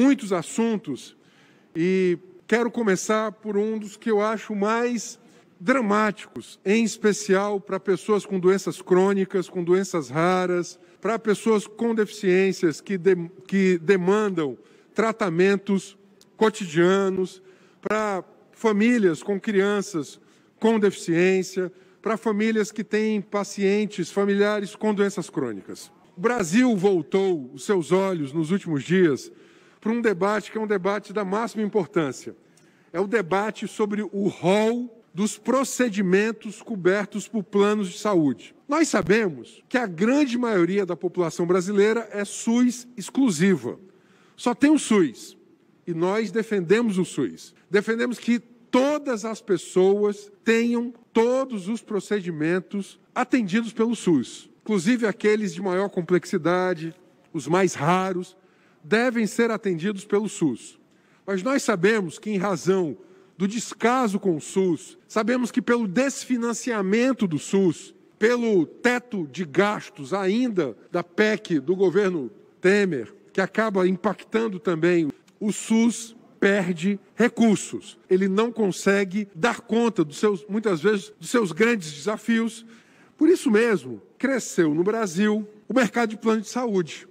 muitos assuntos e quero começar por um dos que eu acho mais dramáticos, em especial para pessoas com doenças crônicas, com doenças raras, para pessoas com deficiências que, de, que demandam tratamentos cotidianos, para famílias com crianças com deficiência, para famílias que têm pacientes, familiares com doenças crônicas. O Brasil voltou os seus olhos nos últimos dias para um debate que é um debate da máxima importância. É o debate sobre o rol dos procedimentos cobertos por planos de saúde. Nós sabemos que a grande maioria da população brasileira é SUS exclusiva. Só tem o SUS. E nós defendemos o SUS. Defendemos que todas as pessoas tenham todos os procedimentos atendidos pelo SUS, inclusive aqueles de maior complexidade, os mais raros devem ser atendidos pelo SUS. Mas nós sabemos que, em razão do descaso com o SUS, sabemos que, pelo desfinanciamento do SUS, pelo teto de gastos ainda da PEC do governo Temer, que acaba impactando também o SUS perde recursos. Ele não consegue dar conta dos seus muitas vezes dos seus grandes desafios. Por isso mesmo, cresceu no Brasil o mercado de plano de saúde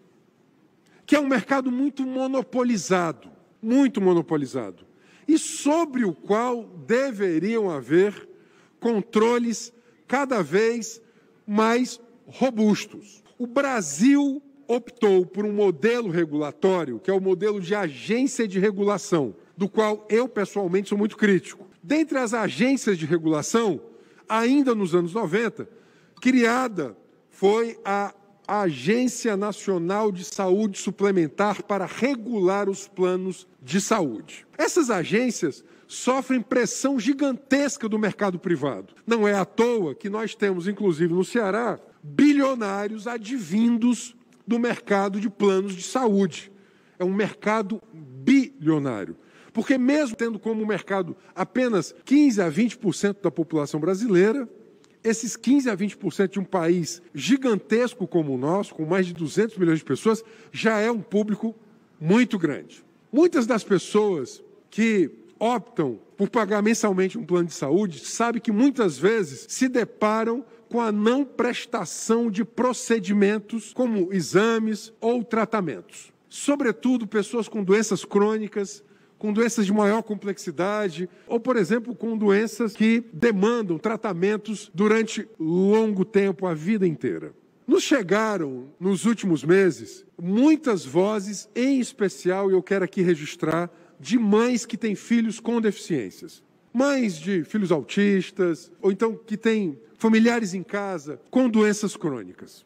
que é um mercado muito monopolizado, muito monopolizado, e sobre o qual deveriam haver controles cada vez mais robustos. O Brasil optou por um modelo regulatório, que é o modelo de agência de regulação, do qual eu pessoalmente sou muito crítico. Dentre as agências de regulação, ainda nos anos 90, criada foi a a Agência Nacional de Saúde Suplementar para regular os planos de saúde. Essas agências sofrem pressão gigantesca do mercado privado. Não é à toa que nós temos, inclusive no Ceará, bilionários advindos do mercado de planos de saúde. É um mercado bilionário. Porque, mesmo tendo como mercado apenas 15 a 20% da população brasileira, esses 15 a 20% de um país gigantesco como o nosso, com mais de 200 milhões de pessoas, já é um público muito grande. Muitas das pessoas que optam por pagar mensalmente um plano de saúde sabem que muitas vezes se deparam com a não prestação de procedimentos como exames ou tratamentos. Sobretudo pessoas com doenças crônicas, com doenças de maior complexidade, ou, por exemplo, com doenças que demandam tratamentos durante longo tempo, a vida inteira. Nos chegaram, nos últimos meses, muitas vozes, em especial, e eu quero aqui registrar, de mães que têm filhos com deficiências. Mães de filhos autistas, ou então que têm familiares em casa com doenças crônicas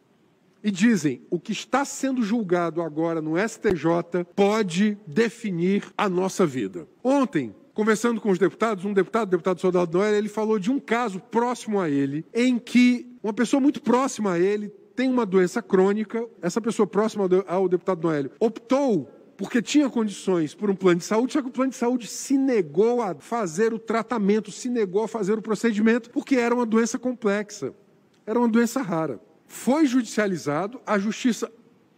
e dizem: o que está sendo julgado agora no STJ pode definir a nossa vida. Ontem, conversando com os deputados, um deputado, o deputado Soldado Noel, ele falou de um caso próximo a ele, em que uma pessoa muito próxima a ele tem uma doença crônica, essa pessoa próxima ao deputado Noel optou porque tinha condições por um plano de saúde, só que o plano de saúde se negou a fazer o tratamento, se negou a fazer o procedimento, porque era uma doença complexa, era uma doença rara foi judicializado, a justiça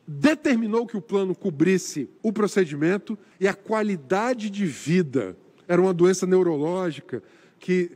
determinou que o plano cobrisse o procedimento e a qualidade de vida. Era uma doença neurológica que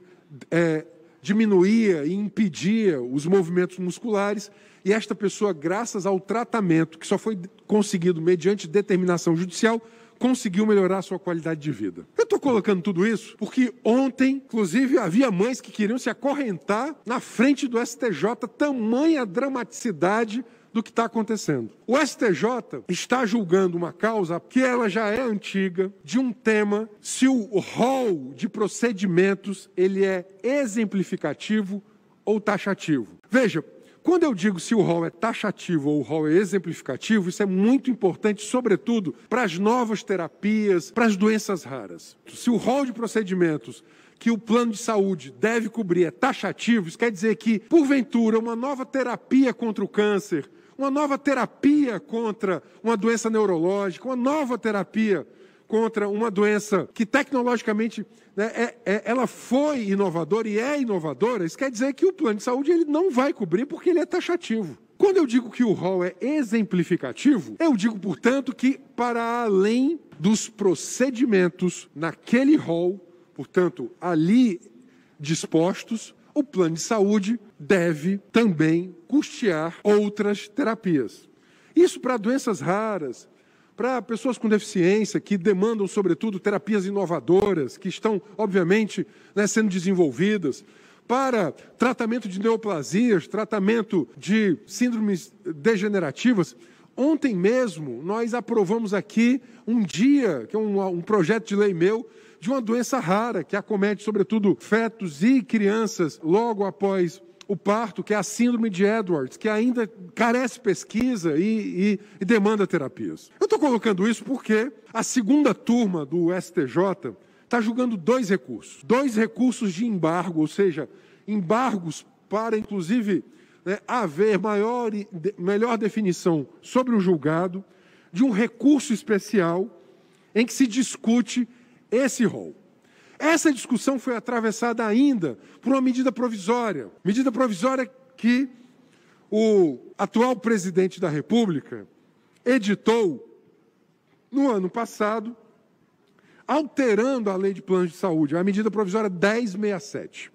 é, diminuía e impedia os movimentos musculares. E esta pessoa, graças ao tratamento que só foi conseguido mediante determinação judicial, conseguiu melhorar a sua qualidade de vida. Eu estou colocando tudo isso porque ontem, inclusive, havia mães que queriam se acorrentar na frente do STJ, tamanha dramaticidade do que está acontecendo. O STJ está julgando uma causa que ela já é antiga, de um tema, se o rol de procedimentos ele é exemplificativo ou taxativo. Veja, quando eu digo se o rol é taxativo ou o rol é exemplificativo, isso é muito importante, sobretudo para as novas terapias, para as doenças raras. Se o rol de procedimentos que o plano de saúde deve cobrir é taxativo, isso quer dizer que, porventura, uma nova terapia contra o câncer, uma nova terapia contra uma doença neurológica, uma nova terapia contra uma doença que tecnologicamente né, é, é, ela foi inovadora e é inovadora, isso quer dizer que o plano de saúde ele não vai cobrir porque ele é taxativo. Quando eu digo que o rol é exemplificativo, eu digo, portanto, que para além dos procedimentos naquele rol, portanto, ali dispostos, o plano de saúde deve também custear outras terapias. Isso para doenças raras, para pessoas com deficiência, que demandam, sobretudo, terapias inovadoras, que estão, obviamente, né, sendo desenvolvidas, para tratamento de neoplasias, tratamento de síndromes degenerativas. Ontem mesmo, nós aprovamos aqui um dia, que é um, um projeto de lei meu, de uma doença rara que acomete, sobretudo, fetos e crianças logo após o parto, que é a síndrome de Edwards, que ainda carece pesquisa e, e, e demanda terapias. Eu estou colocando isso porque a segunda turma do STJ está julgando dois recursos. Dois recursos de embargo, ou seja, embargos para, inclusive, né, haver maior, melhor definição sobre o julgado de um recurso especial em que se discute esse rol. Essa discussão foi atravessada ainda por uma medida provisória, medida provisória que o atual presidente da República editou no ano passado, alterando a Lei de Planos de Saúde, a medida provisória 1067,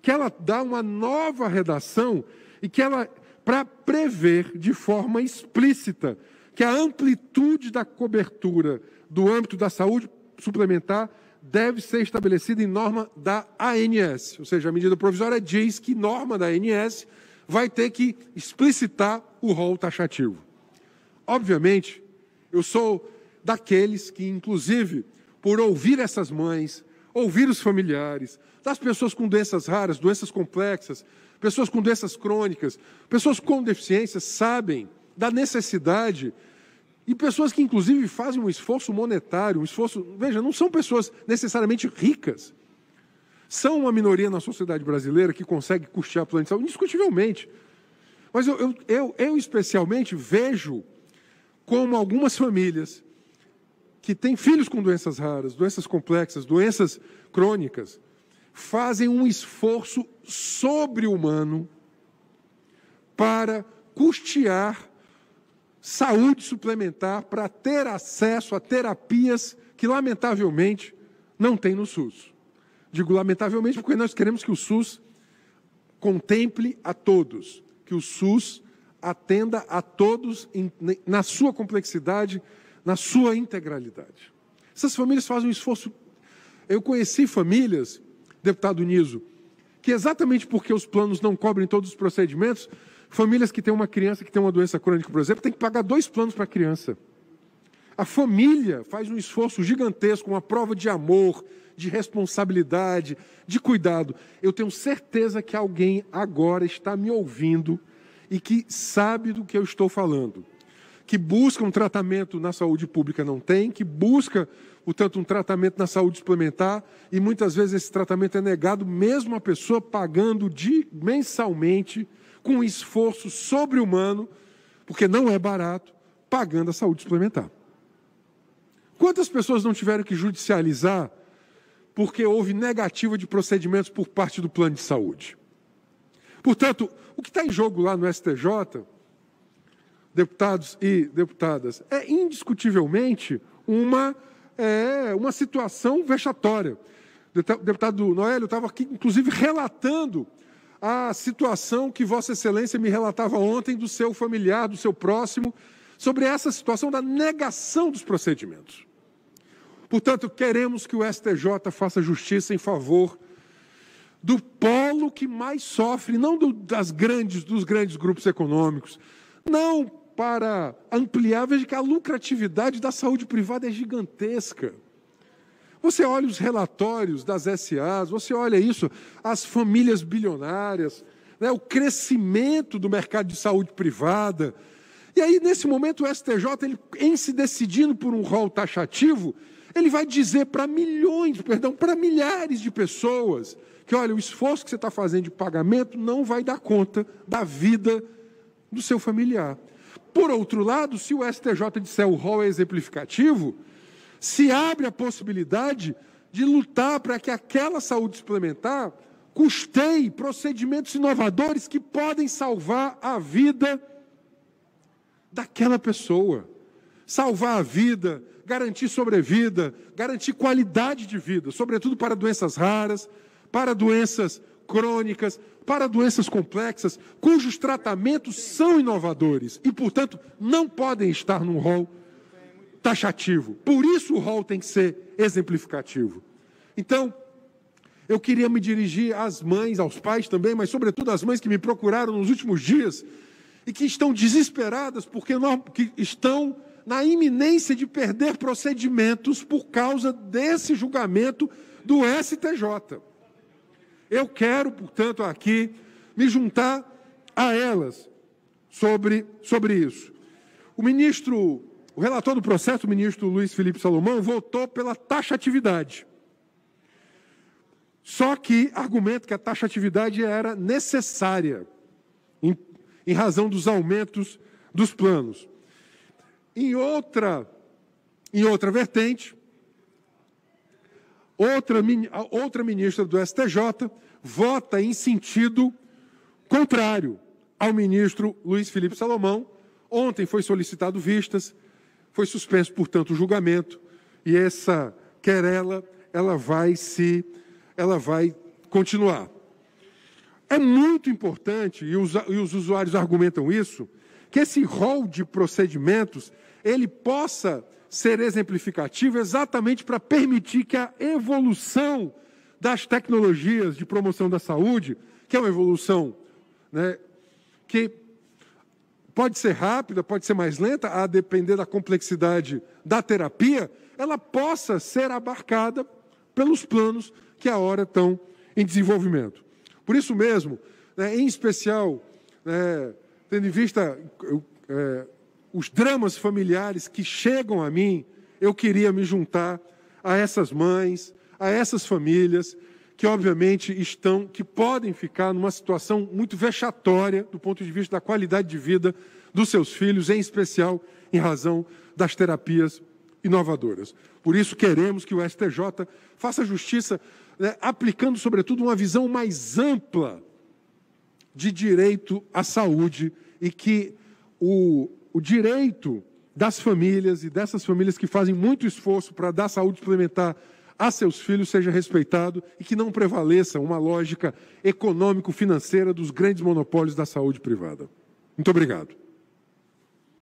que ela dá uma nova redação e que ela para prever de forma explícita que a amplitude da cobertura do âmbito da saúde suplementar deve ser estabelecida em norma da ANS, ou seja, a medida provisória diz que norma da ANS vai ter que explicitar o rol taxativo. Obviamente, eu sou daqueles que, inclusive, por ouvir essas mães, ouvir os familiares, das pessoas com doenças raras, doenças complexas, pessoas com doenças crônicas, pessoas com deficiência, sabem da necessidade e pessoas que, inclusive, fazem um esforço monetário, um esforço. Veja, não são pessoas necessariamente ricas. São uma minoria na sociedade brasileira que consegue custear plano de saúde, indiscutivelmente. Mas eu, eu, eu, eu especialmente vejo como algumas famílias que têm filhos com doenças raras, doenças complexas, doenças crônicas, fazem um esforço sobre-humano para custear saúde suplementar para ter acesso a terapias que, lamentavelmente, não tem no SUS. Digo lamentavelmente porque nós queremos que o SUS contemple a todos, que o SUS atenda a todos na sua complexidade, na sua integralidade. Essas famílias fazem um esforço. Eu conheci famílias, deputado Niso, que exatamente porque os planos não cobrem todos os procedimentos, Famílias que têm uma criança que tem uma doença crônica, por exemplo, tem que pagar dois planos para a criança. A família faz um esforço gigantesco, uma prova de amor, de responsabilidade, de cuidado. Eu tenho certeza que alguém agora está me ouvindo e que sabe do que eu estou falando. Que busca um tratamento na saúde pública não tem, que busca, portanto, um tratamento na saúde suplementar e muitas vezes esse tratamento é negado mesmo a pessoa pagando de, mensalmente com esforço sobre-humano, porque não é barato, pagando a saúde suplementar. Quantas pessoas não tiveram que judicializar porque houve negativa de procedimentos por parte do plano de saúde? Portanto, o que está em jogo lá no STJ, deputados e deputadas, é indiscutivelmente uma, é, uma situação vexatória. O deputado Noélio estava aqui, inclusive, relatando à situação que Vossa Excelência me relatava ontem do seu familiar, do seu próximo, sobre essa situação da negação dos procedimentos. Portanto, queremos que o STJ faça justiça em favor do polo que mais sofre, não do, das grandes, dos grandes grupos econômicos, não para ampliar, veja que a lucratividade da saúde privada é gigantesca. Você olha os relatórios das SAs, você olha isso, as famílias bilionárias, né, o crescimento do mercado de saúde privada. E aí, nesse momento, o STJ, ele, em se decidindo por um rol taxativo, ele vai dizer para milhões, perdão, para milhares de pessoas que, olha, o esforço que você está fazendo de pagamento não vai dar conta da vida do seu familiar. Por outro lado, se o STJ disser o rol é exemplificativo, se abre a possibilidade de lutar para que aquela saúde suplementar custeie procedimentos inovadores que podem salvar a vida daquela pessoa. Salvar a vida, garantir sobrevida, garantir qualidade de vida, sobretudo para doenças raras, para doenças crônicas, para doenças complexas, cujos tratamentos são inovadores e, portanto, não podem estar num rol taxativo. Por isso o rol tem que ser exemplificativo. Então, eu queria me dirigir às mães, aos pais também, mas sobretudo às mães que me procuraram nos últimos dias e que estão desesperadas porque que estão na iminência de perder procedimentos por causa desse julgamento do STJ. Eu quero, portanto, aqui me juntar a elas sobre, sobre isso. O ministro o relator do processo, o ministro Luiz Felipe Salomão, votou pela taxatividade. Só que argumenta que a taxatividade era necessária em, em razão dos aumentos dos planos. Em outra, em outra vertente, outra, outra ministra do STJ vota em sentido contrário ao ministro Luiz Felipe Salomão. Ontem foi solicitado vistas, foi suspenso, portanto, o julgamento e essa querela, ela vai se ela vai continuar. É muito importante, e os, e os usuários argumentam isso, que esse rol de procedimentos ele possa ser exemplificativo exatamente para permitir que a evolução das tecnologias de promoção da saúde, que é uma evolução né, que pode ser rápida, pode ser mais lenta, a depender da complexidade da terapia, ela possa ser abarcada pelos planos que a hora estão em desenvolvimento. Por isso mesmo, né, em especial, né, tendo em vista é, os dramas familiares que chegam a mim, eu queria me juntar a essas mães, a essas famílias que obviamente estão, que podem ficar numa situação muito vexatória do ponto de vista da qualidade de vida dos seus filhos, em especial em razão das terapias inovadoras. Por isso queremos que o STJ faça justiça, né, aplicando sobretudo uma visão mais ampla de direito à saúde e que o, o direito das famílias e dessas famílias que fazem muito esforço para dar saúde suplementar a seus filhos seja respeitado e que não prevaleça uma lógica econômico-financeira dos grandes monopólios da saúde privada. Muito obrigado.